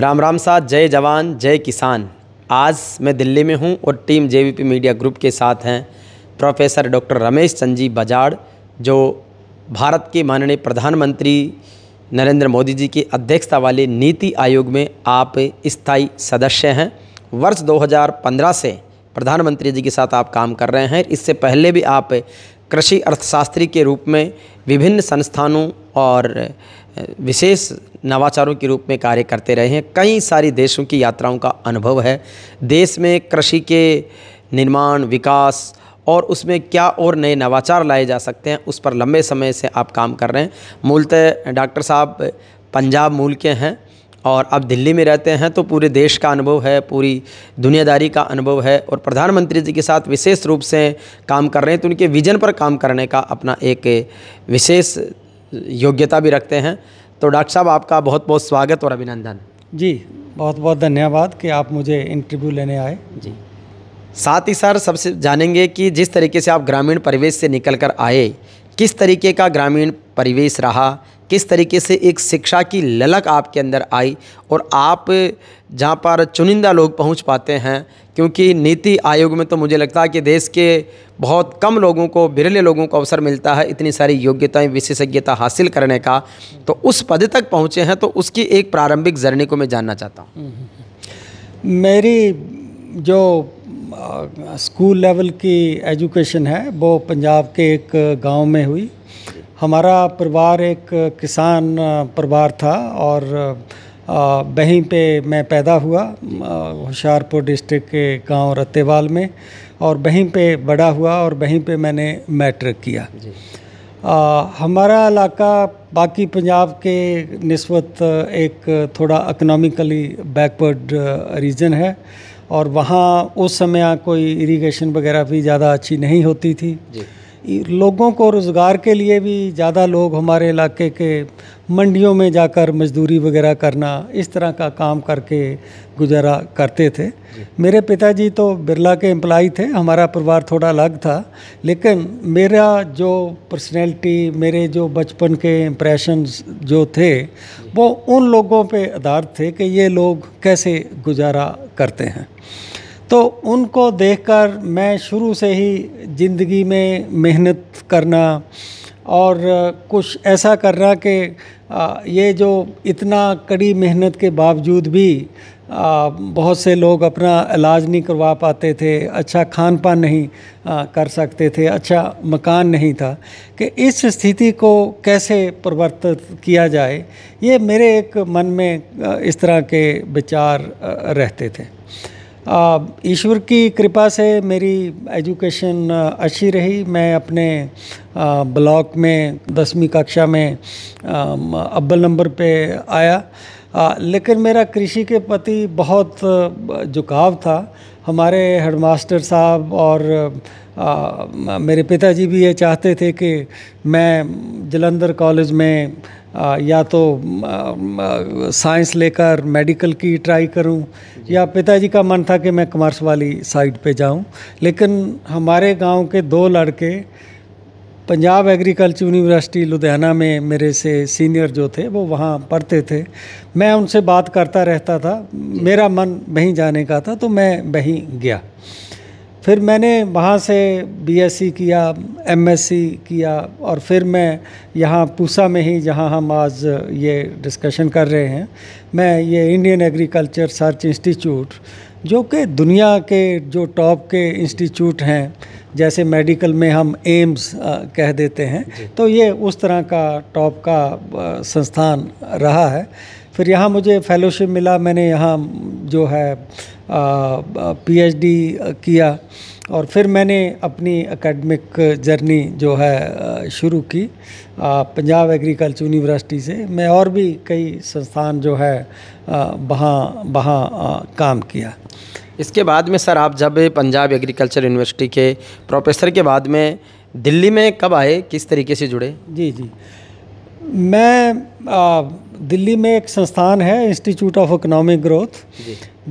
राम राम साहब जय जवान जय किसान आज मैं दिल्ली में हूं और टीम जे मीडिया ग्रुप के साथ हैं प्रोफेसर डॉक्टर रमेश संजीव बजाड़ जो भारत के माननीय प्रधानमंत्री नरेंद्र मोदी जी की अध्यक्षता वाले नीति आयोग में आप स्थायी सदस्य हैं वर्ष 2015 से प्रधानमंत्री जी के साथ आप काम कर रहे हैं इससे पहले भी आप कृषि अर्थशास्त्री के रूप में विभिन्न संस्थानों और विशेष नवाचारों के रूप में कार्य करते रहे हैं कई सारी देशों की यात्राओं का अनुभव है देश में कृषि के निर्माण विकास और उसमें क्या और नए नवाचार लाए जा सकते हैं उस पर लंबे समय से आप काम कर रहे हैं मूलतः डॉक्टर साहब पंजाब मूल के हैं और आप दिल्ली में रहते हैं तो पूरे देश का अनुभव है पूरी दुनियादारी का अनुभव है और प्रधानमंत्री जी के साथ विशेष रूप से काम कर रहे हैं तो उनके विजन पर काम करने का अपना एक विशेष योग्यता भी रखते हैं तो डॉक्टर साहब आपका बहुत बहुत स्वागत और अभिनंदन जी बहुत बहुत धन्यवाद कि आप मुझे इंटरव्यू लेने आए जी साथ ही सर सबसे जानेंगे कि जिस तरीके से आप ग्रामीण परिवेश से निकल कर आए किस तरीके का ग्रामीण परिवेश रहा किस तरीके से एक शिक्षा की ललक आपके अंदर आई और आप जहाँ पर चुनिंदा लोग पहुँच पाते हैं क्योंकि नीति आयोग में तो मुझे लगता है कि देश के बहुत कम लोगों को बिरले लोगों को अवसर मिलता है इतनी सारी योग्यताएं विशेषज्ञता हासिल करने का तो उस पद तक पहुँचे हैं तो उसकी एक प्रारंभिक जर्नी को मैं जानना चाहता हूँ मेरी जो स्कूल लेवल की एजुकेशन है वो पंजाब के एक गाँव में हुई हमारा परिवार एक किसान परिवार था और वहीं पे मैं पैदा हुआ होशियारपुर डिस्ट्रिक्ट के गांव रत्तेवाल में और वहीं पे बड़ा हुआ और वहीं पे मैंने मैट्रिक किया आ, हमारा इलाका बाकी पंजाब के नस्बत एक थोड़ा इकनॉमिकली बैकवर्ड रीजन है और वहाँ उस समय कोई इरिगेशन वगैरह भी ज़्यादा अच्छी नहीं होती थी जी। लोगों को रोज़गार के लिए भी ज़्यादा लोग हमारे इलाके के मंडियों में जाकर मजदूरी वगैरह करना इस तरह का काम करके गुजारा करते थे मेरे पिताजी तो बिरला के एम्प्लाई थे हमारा परिवार थोड़ा अलग था लेकिन मेरा जो पर्सनैलिटी मेरे जो बचपन के इम्प्रेशन जो थे वो उन लोगों पे आधार थे कि ये लोग कैसे गुजारा करते हैं तो उनको देखकर मैं शुरू से ही ज़िंदगी में मेहनत करना और कुछ ऐसा करना कि ये जो इतना कड़ी मेहनत के बावजूद भी आ, बहुत से लोग अपना इलाज नहीं करवा पाते थे अच्छा खान पान नहीं आ, कर सकते थे अच्छा मकान नहीं था कि इस स्थिति को कैसे परिवर्तित किया जाए ये मेरे एक मन में इस तरह के विचार रहते थे ईश्वर की कृपा से मेरी एजुकेशन अच्छी रही मैं अपने ब्लॉक में दसवीं कक्षा में अव्वल नंबर पे आया लेकिन मेरा कृषि के प्रति बहुत झुकाव था हमारे हेडमास्टर साहब और आ, मेरे पिताजी भी ये चाहते थे कि मैं जलंधर कॉलेज में आ, या तो साइंस लेकर मेडिकल की ट्राई करूं या पिताजी का मन था कि मैं कॉमर्स वाली साइड पे जाऊं लेकिन हमारे गांव के दो लड़के पंजाब एग्रीकल्चर यूनिवर्सिटी लुधियाना में मेरे से सीनियर जो थे वो वहाँ पढ़ते थे मैं उनसे बात करता रहता था मेरा मन वहीं जाने का था तो मैं वहीं गया फिर मैंने वहाँ से बीएससी e किया एमएससी e किया और फिर मैं यहाँ पूसा में ही जहाँ हम आज ये डिस्कशन कर रहे हैं मैं ये इंडियन एग्रीकल्चर सर्च इंस्टीट्यूट जो कि दुनिया के जो टॉप के इंस्टीट्यूट हैं जैसे मेडिकल में हम एम्स कह देते हैं तो ये उस तरह का टॉप का संस्थान रहा है फिर यहाँ मुझे फेलोशिप मिला मैंने यहाँ जो है पीएचडी किया और फिर मैंने अपनी एकेडमिक जर्नी जो है शुरू की पंजाब एग्रीकल्चर यूनिवर्सिटी से मैं और भी कई संस्थान जो है वहाँ वहाँ काम किया इसके बाद में सर आप जब पंजाब एग्रीकल्चर यूनिवर्सिटी के प्रोफेसर के बाद में दिल्ली में कब आए किस तरीके से जुड़े जी जी मैं आ, दिल्ली में एक संस्थान है इंस्टीट्यूट ऑफ इकोनॉमिक ग्रोथ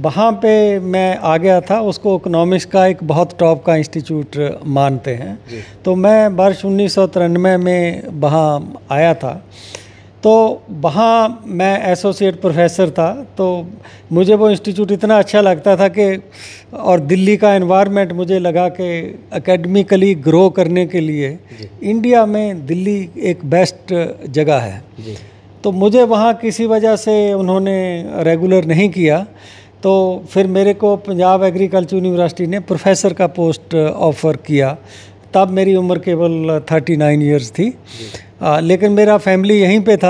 वहाँ पे मैं आ गया था उसको इकोनॉमिक्स का एक बहुत टॉप का इंस्टीट्यूट मानते हैं तो मैं वर्ष उन्नीस में वहाँ आया था तो वहाँ मैं एसोसिएट प्रोफेसर था तो मुझे वो इंस्टीट्यूट इतना अच्छा लगता था कि और दिल्ली का एनवायरनमेंट मुझे लगा कि एकेडमिकली ग्रो करने के लिए इंडिया में दिल्ली एक बेस्ट जगह है तो मुझे वहाँ किसी वजह से उन्होंने रेगुलर नहीं किया तो फिर मेरे को पंजाब एग्रीकल्चर यूनिवर्सिटी ने प्रोफेसर का पोस्ट ऑफ़र किया तब मेरी उम्र केवल थर्टी नाइन ईयर्स थी आ, लेकिन मेरा फैमिली यहीं पे था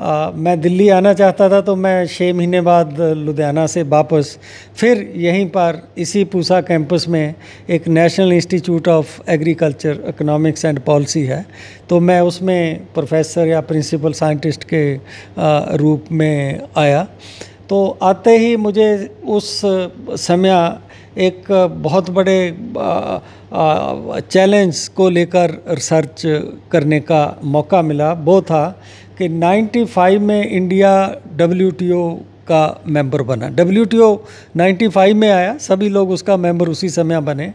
आ, मैं दिल्ली आना चाहता था तो मैं छः महीने बाद लुधियाना से वापस फिर यहीं पर इसी पूसा कैंपस में एक national institute of agriculture economics and policy है तो मैं उसमें प्रोफेसर या प्रिंसिपल साइंटिस्ट के आ, रूप में आया तो आते ही मुझे उस समय एक बहुत बड़े चैलेंज को लेकर रिसर्च करने का मौका मिला वो था कि 95 में इंडिया डब्ल्यू का मेंबर बना W T O ninety five में आया सभी लोग उसका मेंबर उसी समय बने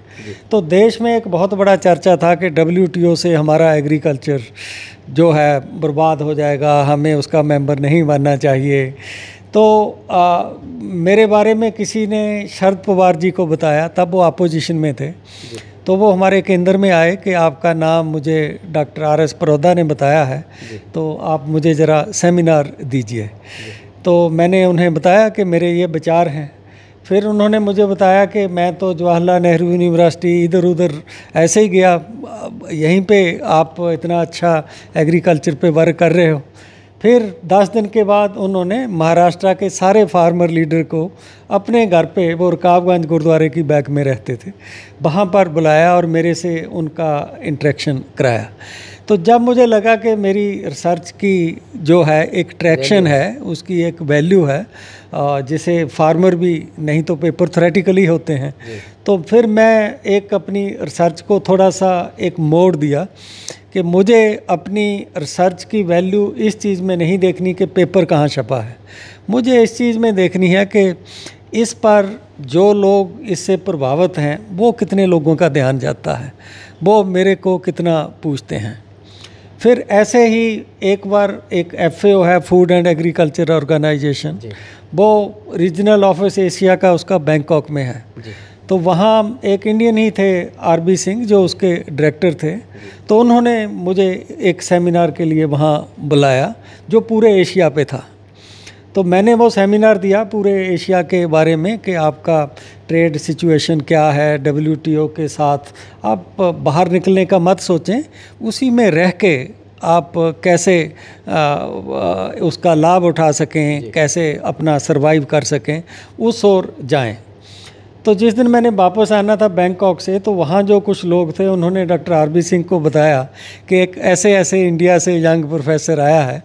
तो देश में एक बहुत बड़ा चर्चा था कि डब्ल्यू टी ओ से हमारा एग्रीकल्चर जो है बर्बाद हो जाएगा हमें उसका मेंबर नहीं बनना चाहिए तो आ, मेरे बारे में किसी ने शरद पवार जी को बताया तब वो अपोजिशन में थे तो वो हमारे केंद्र में आए कि आपका नाम मुझे डॉक्टर आर एस परोदा ने बताया है तो आप मुझे ज़रा सेमिनार दीजिए तो मैंने उन्हें बताया कि मेरे ये विचार हैं फिर उन्होंने मुझे बताया कि मैं तो जवाहरलाल नेहरू यूनिवर्सिटी इधर उधर ऐसे ही गया यहीं पे आप इतना अच्छा एग्रीकल्चर पे वर्क कर रहे हो फिर दस दिन के बाद उन्होंने महाराष्ट्र के सारे फार्मर लीडर को अपने घर पे वो रकाबगंज गुरुद्वारे की बैक में रहते थे वहाँ पर बुलाया और मेरे से उनका इंट्रैक्शन कराया तो जब मुझे लगा कि मेरी रिसर्च की जो है एक ट्रैक्शन है उसकी एक वैल्यू है जिसे फार्मर भी नहीं तो पेपर थ्रेटिकली होते हैं तो फिर मैं एक अपनी रिसर्च को थोड़ा सा एक मोड़ दिया कि मुझे अपनी रिसर्च की वैल्यू इस चीज़ में नहीं देखनी कि पेपर कहाँ छपा है मुझे इस चीज़ में देखनी है कि इस पर जो लोग इससे प्रभावित हैं वो कितने लोगों का ध्यान जाता है वो मेरे को कितना पूछते हैं फिर ऐसे ही एक बार एक एफ है फूड एंड एग्रीकल्चर ऑर्गेनाइजेशन वो रीजनल ऑफिस एशिया का उसका बैंकॉक में है तो वहाँ एक इंडियन ही थे आर बी सिंह जो उसके डायरेक्टर थे तो उन्होंने मुझे एक सेमिनार के लिए वहाँ बुलाया जो पूरे एशिया पे था तो मैंने वो सेमिनार दिया पूरे एशिया के बारे में कि आपका ट्रेड सिचुएशन क्या है डब्ल्यू के साथ आप बाहर निकलने का मत सोचें उसी में रह के आप कैसे आ, उसका लाभ उठा सकें कैसे अपना सर्वाइव कर सकें उस ओर जाएं तो जिस दिन मैंने वापस आना था बैंकॉक से तो वहाँ जो कुछ लोग थे उन्होंने डॉक्टर आर बी सिंह को बताया कि एक ऐसे ऐसे इंडिया से यंग प्रोफेसर आया है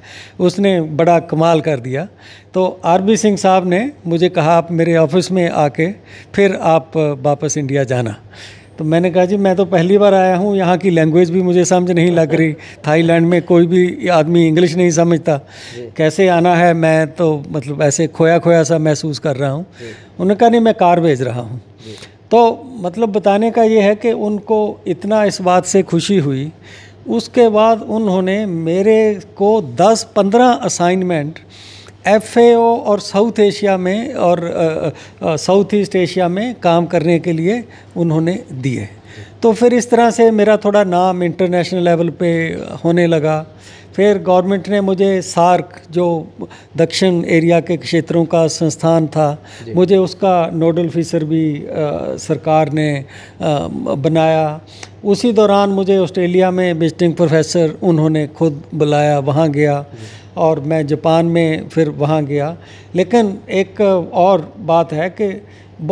उसने बड़ा कमाल कर दिया तो आर बी सिंह साहब ने मुझे कहा आप मेरे ऑफिस में आके फिर आप वापस इंडिया जाना तो मैंने कहा जी मैं तो पहली बार आया हूँ यहाँ की लैंग्वेज भी मुझे समझ नहीं लग रही थाईलैंड में कोई भी आदमी इंग्लिश नहीं समझता कैसे आना है मैं तो मतलब ऐसे खोया खोया सा महसूस कर रहा हूँ उन्होंने कहा नहीं मैं कार भेज रहा हूँ तो मतलब बताने का ये है कि उनको इतना इस बात से खुशी हुई उसके बाद उन्होंने मेरे को दस पंद्रह असाइनमेंट एफ और साउथ एशिया में और साउथ ईस्ट एशिया में काम करने के लिए उन्होंने दिए तो फिर इस तरह से मेरा थोड़ा नाम इंटरनेशनल लेवल पे होने लगा फिर गवर्नमेंट ने मुझे सार्क जो दक्षिण एरिया के क्षेत्रों का संस्थान था मुझे उसका नोडल फीसर भी आ, सरकार ने आ, बनाया उसी दौरान मुझे ऑस्ट्रेलिया में विजिटिंग प्रोफेसर उन्होंने खुद बुलाया वहाँ गया और मैं जापान में फिर वहाँ गया लेकिन एक और बात है कि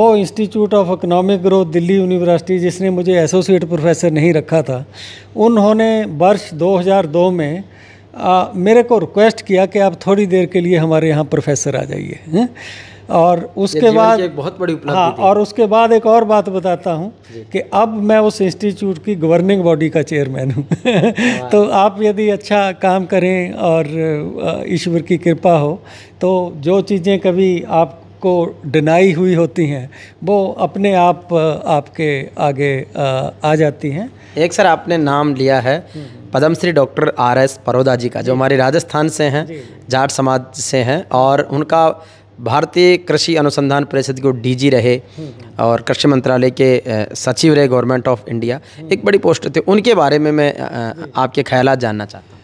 वो institute of economic growth Delhi university जिसने मुझे एसोसिएट प्रोफेसर नहीं रखा था उन्होंने वर्ष 2002 में आ, मेरे को रिक्वेस्ट किया कि आप थोड़ी देर के लिए हमारे यहाँ प्रोफेसर आ जाइए और उसके बाद एक बहुत बड़ी हाँ और उसके बाद एक और बात बताता हूँ कि अब मैं उस इंस्टीट्यूट की गवर्निंग बॉडी का चेयरमैन हूँ तो आप यदि अच्छा काम करें और ईश्वर की कृपा हो तो जो चीज़ें कभी आप को डिनाई हुई होती हैं वो अपने आप आपके आगे आ जाती हैं एक सर आपने नाम लिया है Padmashri doctor R S Paroda ji का जो हमारे राजस्थान से हैं जाट समाज से हैं और उनका भारतीय कृषि अनुसंधान परिषद के डीजी रहे हम्म, हम्म। और कृषि मंत्रालय के सचिव रहे गवर्नमेंट ऑफ इंडिया हम्म। एक बड़ी पोस्ट थी उनके बारे में मैं आपके ख्याल जानना चाहता हूँ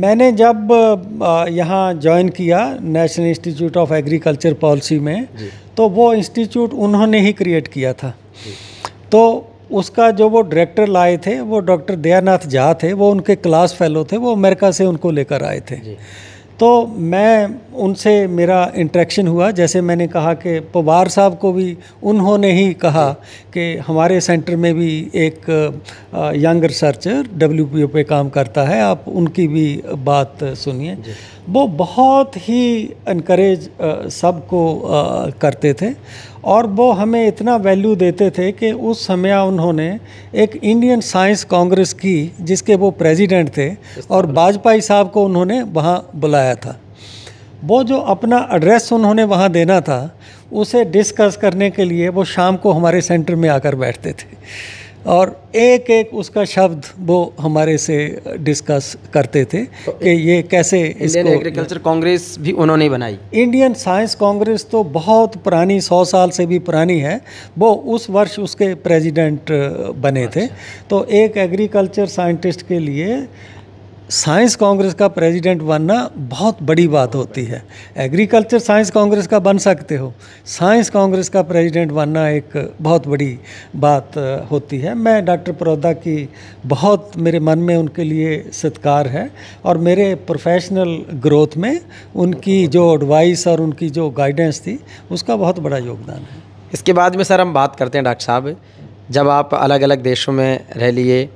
मैंने जब यहाँ ज्वाइन किया national institute of agriculture policy में तो वो इंस्टीट्यूट उन्होंने ही क्रिएट किया था तो उसका जो वो डायरेक्टर लाए थे वो डॉक्टर दयानाथ झा थे वो उनके क्लास फेलो थे वो अमेरिका से उनको लेकर आए थे तो मैं उनसे मेरा इंट्रैक्शन हुआ जैसे मैंने कहा कि पवार साहब को भी उन्होंने ही कहा कि हमारे सेंटर में भी एक young researcher W P O पे काम करता है आप उनकी भी बात सुनिए वो बहुत ही इनक्रेज सबको करते थे और वो हमें इतना वैल्यू देते थे कि उस समय उन्होंने एक इंडियन साइंस कांग्रेस की जिसके वो प्रेसिडेंट थे और वाजपेयी साहब को उन्होंने वहाँ बुलाया था वो जो अपना एड्रेस उन्होंने वहाँ देना था उसे डिस्कस करने के लिए वो शाम को हमारे सेंटर में आकर बैठते थे और एक एक उसका शब्द वो हमारे से डिस्कस करते थे तो कि ये कैसे इंडियन एग्रीकल्चर कांग्रेस भी उन्होंने बनाई इंडियन साइंस कांग्रेस तो बहुत पुरानी सौ साल से भी पुरानी है वो उस वर्ष उसके प्रेसिडेंट बने अच्छा। थे तो एक एग्रीकल्चर साइंटिस्ट के लिए साइंस कांग्रेस का प्रेसिडेंट बनना बहुत बड़ी बात होती है एग्रीकल्चर साइंस कांग्रेस का बन सकते हो साइंस कांग्रेस का प्रेसिडेंट बनना एक बहुत बड़ी बात होती है मैं डॉक्टर प्रोदा की बहुत मेरे मन में उनके लिए सत्कार है और मेरे प्रोफेशनल ग्रोथ में उनकी जो एडवाइस और उनकी जो गाइडेंस थी उसका बहुत बड़ा योगदान है इसके बाद में सर हम बात करते हैं डॉक्टर साहब जब आप अलग अलग देशों में रह लिए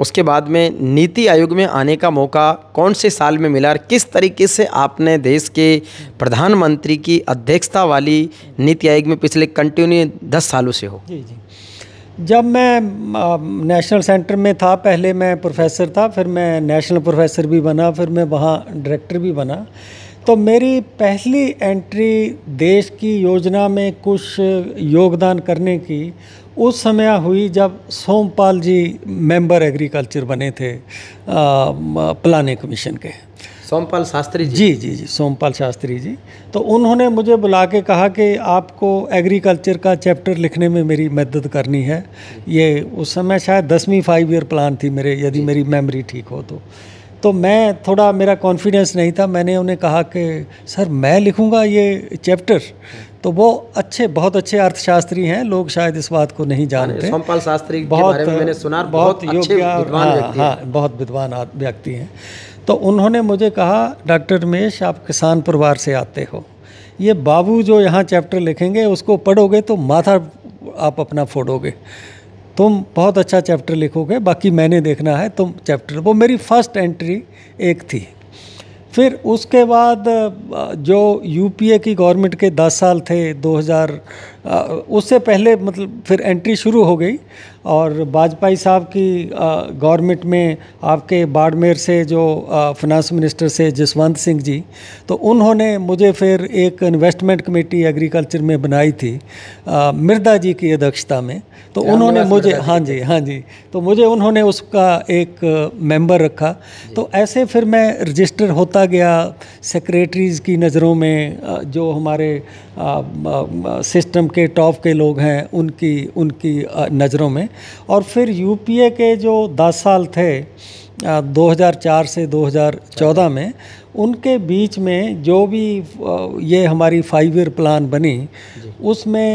उसके बाद में नीति आयोग में आने का मौका कौन से साल में मिला और किस तरीके से आपने देश के प्रधानमंत्री की अध्यक्षता वाली नीति आयोग में पिछले कंटिन्यू दस सालों से हो जी जी जब मैं नेशनल सेंटर में था पहले मैं प्रोफेसर था फिर मैं नेशनल प्रोफेसर भी बना फिर मैं वहाँ डायरेक्टर भी बना तो मेरी पहली एंट्री देश की योजना में कुछ योगदान करने की उस समय हुई जब सोमपाल जी मेंबर एग्रीकल्चर बने थे प्लानिंग कमीशन के सोमपाल शास्त्री जी जी जी जी सोमपाल शास्त्री जी तो उन्होंने मुझे बुला के कहा कि आपको एग्रीकल्चर का चैप्टर लिखने में मेरी मदद करनी है ये उस समय शायद दसवीं फाइव ईयर प्लान थी मेरे यदि मेरी मेमोरी ठीक हो तो तो मैं थोड़ा मेरा कॉन्फिडेंस नहीं था मैंने उन्हें कहा कि सर मैं लिखूँगा ये चैप्टर तो वो अच्छे बहुत अच्छे अर्थशास्त्री हैं लोग शायद इस बात को नहीं हाँ, जानते सोमपाल शास्त्री बहुत बारे में मैंने सुना बहुत, बहुत योग्य हाँ हाँ बहुत विद्वान व्यक्ति हैं तो उन्होंने मुझे कहा डॉक्टर रमेश आप किसान परिवार से आते हो ये बाबू जो यहाँ चैप्टर लिखेंगे उसको पढ़ोगे तो माथा आप अपना फोड़ोगे तुम बहुत अच्छा चैप्टर लिखोगे बाकी मैंने देखना है तुम चैप्टर वो मेरी फर्स्ट एंट्री एक थी फिर उसके बाद जो यूपीए की गवर्नमेंट के 10 साल थे उससे पहले मतलब फिर एंट्री शुरू हो गई और वाजपेयी साहब की गवर्नमेंट में आपके बाड़मेर से जो फाइनेंस मिनिस्टर से जसवंत सिंह जी तो उन्होंने मुझे फिर एक इन्वेस्टमेंट कमेटी एग्रीकल्चर में बनाई थी मिर्दा जी की अध्यक्षता में तो उन्होंने मुझे हाँ जी हाँ जी तो मुझे उन्होंने उसका एक मेंबर रखा तो ऐसे फिर मैं रजिस्टर होता गया सेक्रेटरीज़ की नज़रों में जो हमारे सिस्टम के टॉप के लोग हैं उनकी उनकी नज़रों में और फिर यूपीए के जो 10 साल थे 2004 से 2014 में उनके बीच में जो भी ये हमारी फाइव ईयर प्लान बनी उसमें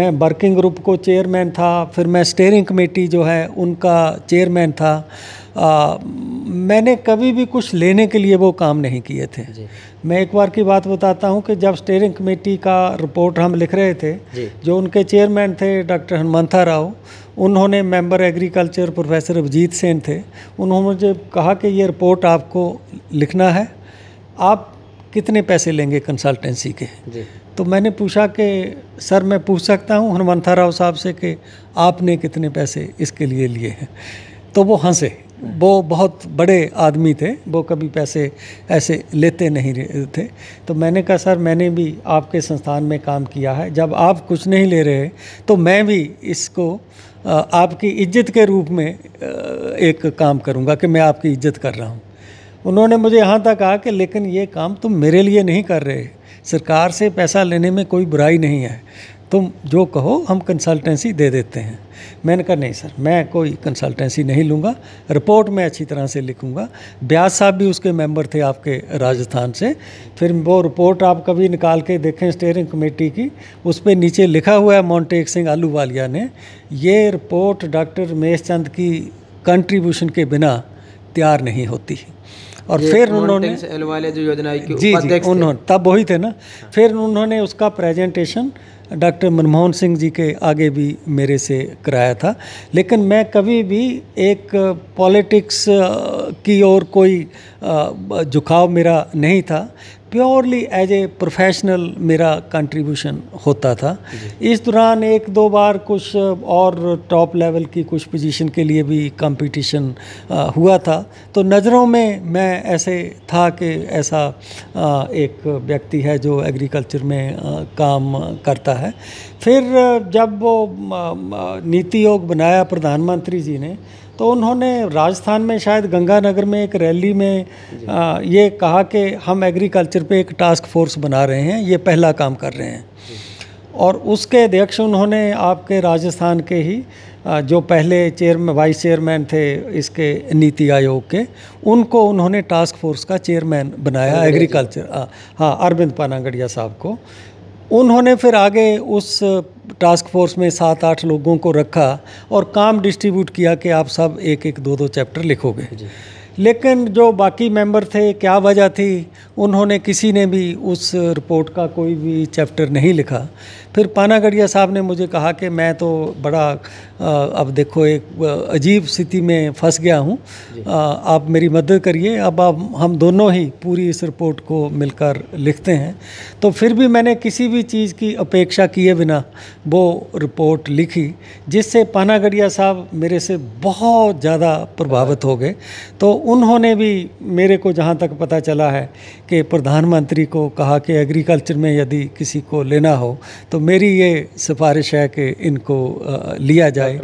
मैं वर्किंग ग्रुप को चेयरमैन था फिर मैं स्टेयरिंग कमेटी जो है उनका चेयरमैन था आ, मैंने कभी भी कुछ लेने के लिए वो काम नहीं किए थे मैं एक बार की बात बताता हूँ कि जब स्टेयरिंग कमेटी का रिपोर्ट हम लिख रहे थे जो उनके चेयरमैन थे डॉक्टर हनुमंथा राव उन्होंने member agriculture professor Abhijit Sen थे उन्होंने मुझे कहा कि ये रिपोर्ट आपको लिखना है आप कितने पैसे लेंगे कंसल्टेंसी के तो मैंने पूछा कि सर मैं पूछ सकता हूँ हनुमंथा राव साहब से कि आपने कितने पैसे इसके लिए लिए हैं तो वो हंसे वो बहुत बड़े आदमी थे वो कभी पैसे ऐसे लेते नहीं थे तो मैंने कहा सर मैंने भी आपके संस्थान में काम किया है जब आप कुछ नहीं ले रहे तो मैं भी इसको आपकी इज्जत के रूप में एक काम करूँगा कि मैं आपकी इज्जत कर रहा हूँ उन्होंने मुझे यहाँ तक कहा कि लेकिन ये काम तुम मेरे लिए नहीं कर रहे सरकार से पैसा लेने में कोई बुराई नहीं है तुम जो कहो हम कंसल्टेंसी दे देते हैं मैंने कहा नहीं सर मैं कोई कंसल्टेंसी नहीं लूँगा रिपोर्ट मैं अच्छी तरह से लिखूँगा ब्याज साहब भी उसके मेंबर थे आपके राजस्थान से फिर वो रिपोर्ट आप कभी निकाल के देखें स्टेयरिंग कमेटी की उस पर नीचे लिखा हुआ है मोन्टेक सिंह आलूवालिया ने ये रिपोर्ट डॉक्टर महेश चंद की कंट्रीब्यूशन के बिना तैयार नहीं होती और फिर उन्होंने जो योजना जी जी उन्होंने तब वही थे ना फिर उन्होंने उसका प्रेजेंटेशन डॉक्टर मनमोहन सिंह जी के आगे भी मेरे से कराया था लेकिन मैं कभी भी एक पॉलिटिक्स की ओर कोई झुकाव मेरा नहीं था प्योरली एज ए प्रोफेशनल मेरा कंट्रीब्यूशन होता था इस दौरान एक दो बार कुछ और टॉप लेवल की कुछ पोजीशन के लिए भी कंपटीशन हुआ था तो नज़रों में मैं ऐसे था कि ऐसा एक व्यक्ति है जो एग्रीकल्चर में काम करता है फिर जब वो नीति योग बनाया प्रधानमंत्री जी ने तो उन्होंने राजस्थान में शायद गंगानगर में एक रैली में आ, ये कहा कि हम एग्रीकल्चर पे एक टास्क फोर्स बना रहे हैं ये पहला काम कर रहे हैं और उसके अध्यक्ष उन्होंने आपके राजस्थान के ही जो पहले चेयरमैन वाइस चेयरमैन थे इसके नीति आयोग के उनको उन्होंने टास्क फोर्स का चेयरमैन बनाया एग्रीकल्चर हाँ अरविंद पानागढ़िया साहब को उन्होंने फिर आगे उस टास्क फोर्स में सात आठ लोगों को रखा और काम डिस्ट्रीब्यूट किया कि आप सब एक एक दो दो चैप्टर लिखोगे लेकिन जो बाकी मेंबर थे क्या वजह थी उन्होंने किसी ने भी उस रिपोर्ट का कोई भी चैप्टर नहीं लिखा फिर पानागढ़िया साहब ने मुझे कहा कि मैं तो बड़ा अब देखो एक अजीब स्थिति में फंस गया हूँ आप मेरी मदद करिए अब आप हम दोनों ही पूरी इस रिपोर्ट को मिलकर लिखते हैं तो फिर भी मैंने किसी भी चीज़ की अपेक्षा किए बिना वो रिपोर्ट लिखी जिससे पानागढ़िया साहब मेरे से बहुत ज़्यादा प्रभावित हो गए तो उन्होंने भी मेरे को जहाँ तक पता चला है कि प्रधानमंत्री को कहा कि एग्रीकल्चर में यदि किसी को लेना हो तो मेरी ये सिफारिश है कि इनको लिया जाए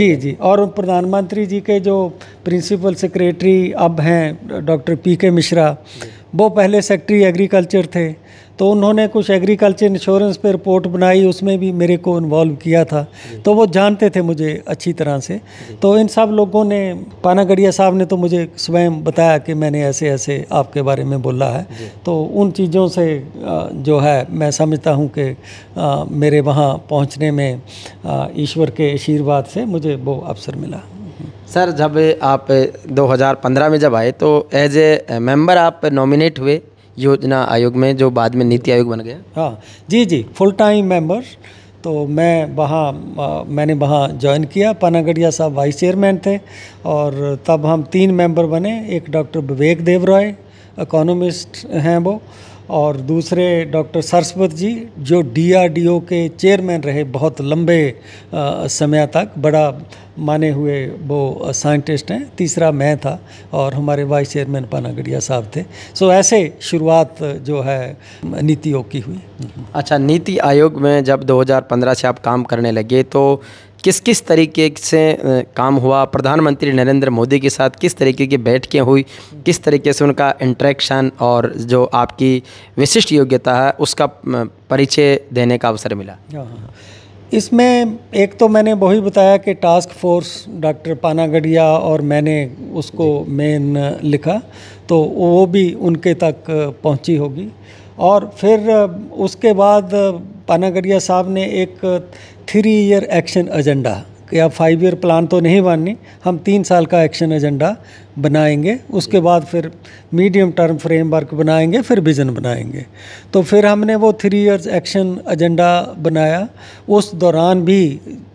जी जी और प्रधानमंत्री जी के जो प्रिंसिपल सेक्रेटरी अब हैं डॉक्टर पी के मिश्रा वो पहले सेक्रेटरी एग्रीकल्चर थे तो उन्होंने कुछ एग्रीकल्चर इंश्योरेंस पे रिपोर्ट बनाई उसमें भी मेरे को इन्वॉल्व किया था तो वो जानते थे मुझे अच्छी तरह से तो इन सब लोगों ने पानागढ़िया साहब ने तो मुझे स्वयं बताया कि मैंने ऐसे ऐसे आपके बारे में बोला है तो उन चीज़ों से जो है मैं समझता हूँ कि मेरे वहाँ पहुँचने में ईश्वर के आशीर्वाद से मुझे वो अवसर मिला सर जब आप 2015 में जब आए तो एज ए मेंबर आप नॉमिनेट हुए योजना आयोग में जो बाद में नीति आयोग बन गया हाँ जी जी फुल टाइम मेंबर तो मैं वहाँ मैंने वहाँ ज्वाइन किया पानागढ़िया साहब वाइस चेयरमैन थे और तब हम तीन मेंबर बने एक doctor Vivek Debroy economist हैं वो और दूसरे डॉक्टर सरस्वत जी जो डीआरडीओ के चेयरमैन रहे बहुत लंबे समय तक बड़ा माने हुए वो साइंटिस्ट हैं तीसरा मैं था और हमारे वाइस चेयरमैन पानागढ़िया साहब थे सो ऐसे शुरुआत जो है नीति आयोग की हुई अच्छा नीति आयोग में जब 2015 से आप काम करने लगे तो किस किस तरीके से काम हुआ प्रधानमंत्री नरेंद्र मोदी के साथ किस तरीके की बैठकें हुई किस तरीके से उनका इंट्रैक्शन और जो आपकी विशिष्ट योग्यता है उसका परिचय देने का अवसर मिला हाँ, हाँ, हाँ। इसमें एक तो मैंने वही बताया कि टास्क फोर्स डॉक्टर पानागढ़िया और मैंने उसको मेन लिखा तो वो भी उनके तक पहुंची होगी और फिर उसके बाद पानागढ़िया साहब ने एक थ्री ईयर एक्शन एजेंडा आप फाइव ईयर प्लान तो नहीं बननी हम तीन साल का एक्शन एजेंडा बनाएंगे उसके बाद फिर मीडियम टर्म फ्रेमवर्क बनाएंगे फिर विज़न बनाएंगे तो फिर हमने वो थ्री इयर्स एक्शन एजेंडा बनाया उस दौरान भी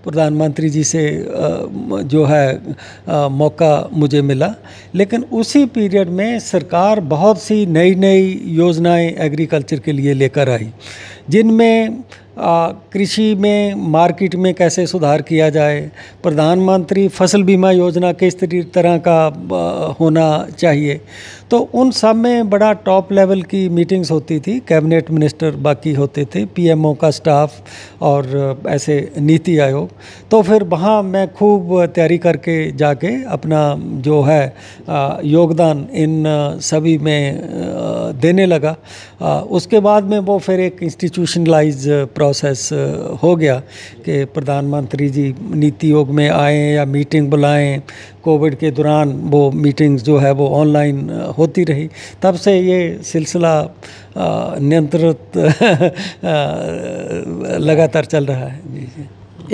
प्रधानमंत्री जी से जो है मौका मुझे मिला लेकिन उसी पीरियड में सरकार बहुत सी नई नई योजनाएं एग्रीकल्चर के लिए लेकर आई जिनमें कृषि में मार्केट में कैसे सुधार किया जाए प्रधानमंत्री फसल बीमा योजना किस तरह का होना चाहिए तो उन सब में बड़ा टॉप लेवल की मीटिंग्स होती थी कैबिनेट मिनिस्टर बाकी होते थे पीएमओ का स्टाफ और ऐसे नीति आयोग तो फिर वहाँ मैं खूब तैयारी करके जाके अपना जो है योगदान इन सभी में देने लगा उसके बाद में वो फिर एक इंस्टीट्यूशनलाइज प्रोसेस हो गया कि प्रधानमंत्री जी नीति योग में आएँ या मीटिंग बुलाएँ कोविड के दौरान वो मीटिंग्स जो है वो ऑनलाइन होती रही तब से ये सिलसिला नियंत्रित लगातार चल रहा है जी जी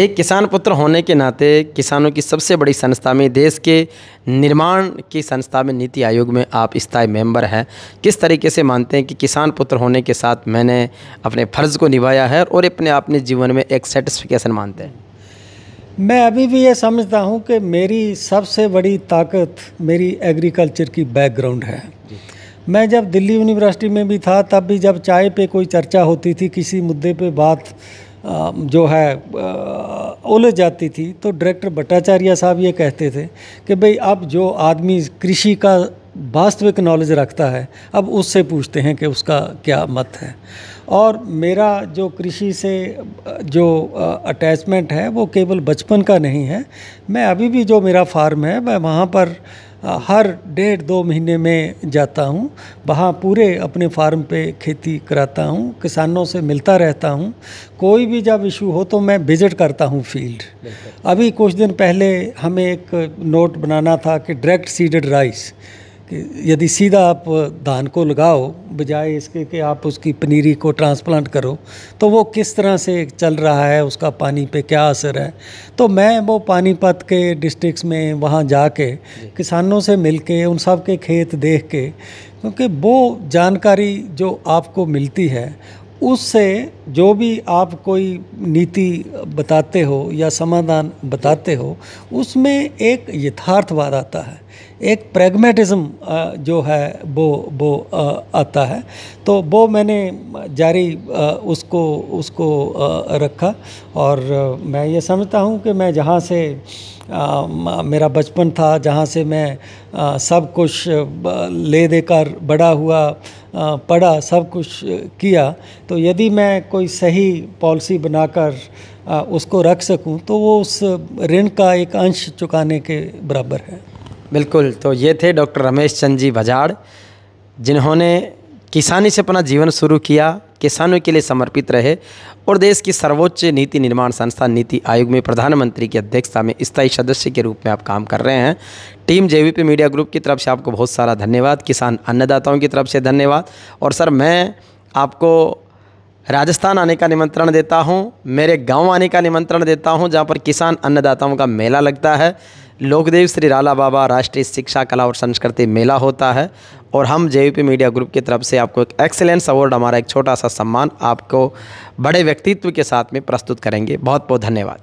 एक किसान पुत्र होने के नाते किसानों की सबसे बड़ी संस्था में देश के निर्माण की संस्था में नीति आयोग में आप स्थायी मेंबर हैं किस तरीके से मानते हैं कि किसान पुत्र होने के साथ मैंने अपने फ़र्ज़ को निभाया है और अपने अपने जीवन में एक सेटिस्फिकेशन मानते हैं मैं अभी भी ये समझता हूँ कि मेरी सबसे बड़ी ताकत मेरी एग्रीकल्चर की बैकग्राउंड है मैं जब दिल्ली यूनिवर्सिटी में भी था तब भी जब चाय पे कोई चर्चा होती थी किसी मुद्दे पे बात जो है उलझ जाती थी तो डायरेक्टर भट्टाचार्य साहब ये कहते थे कि भाई अब जो आदमी कृषि का वास्तविक नॉलेज रखता है अब उससे पूछते हैं कि उसका क्या मत है और मेरा जो कृषि से जो अटैचमेंट है वो केवल बचपन का नहीं है मैं अभी भी जो मेरा फार्म है मैं वहाँ पर हर डेढ़ दो महीने में जाता हूँ वहाँ पूरे अपने फार्म पे खेती कराता हूँ किसानों से मिलता रहता हूँ कोई भी जब इशू हो तो मैं विज़िट करता हूँ फील्ड अभी कुछ दिन पहले हमें एक नोट बनाना था कि डायरेक्ट सीडेड राइस कि यदि सीधा आप धान को लगाओ बजाय इसके कि आप उसकी पनीरी को ट्रांसप्लांट करो तो वो किस तरह से चल रहा है उसका पानी पे क्या असर है तो मैं वो पानीपत के डिस्ट्रिक्स में वहाँ जाके किसानों से मिल के उन सब के खेत देख के क्योंकि वो जानकारी जो आपको मिलती है उससे जो भी आप कोई नीति बताते हो या समाधान बताते हो उसमें एक यथार्थवाद आता है एक प्रेगमेटिज्म जो है वो वो आता है तो वो मैंने जारी उसको उसको रखा और मैं ये समझता हूँ कि मैं जहाँ से मेरा बचपन था जहाँ से मैं आ, सब कुछ ले देकर बड़ा हुआ आ, पढ़ा सब कुछ किया तो यदि मैं कोई सही पॉलिसी बनाकर उसको रख सकूं तो वो उस ऋण का एक अंश चुकाने के बराबर है बिल्कुल तो ये थे डॉक्टर रमेश चंद जी भजाड़ जिन्होंने किसानी से अपना जीवन शुरू किया किसानों के लिए समर्पित रहे और देश की सर्वोच्च नीति निर्माण संस्था नीति आयोग में प्रधानमंत्री की अध्यक्षता में स्थायी सदस्य के रूप में आप काम कर रहे हैं टीम जेवीपी मीडिया ग्रुप की तरफ से आपको बहुत सारा धन्यवाद किसान अन्नदाताओं की तरफ से धन्यवाद और सर मैं आपको राजस्थान आने का निमंत्रण देता हूं मेरे गांव आने का निमंत्रण देता हूं जहां पर किसान अन्नदाताओं का मेला लगता है लोकदेव श्री राला बाबा राष्ट्रीय शिक्षा कला और संस्कृति मेला होता है और हम जे मीडिया ग्रुप की तरफ से आपको एक एक्सेलेंस अवार्ड हमारा एक छोटा सा सम्मान आपको बड़े व्यक्तित्व के साथ में प्रस्तुत करेंगे बहुत बहुत धन्यवाद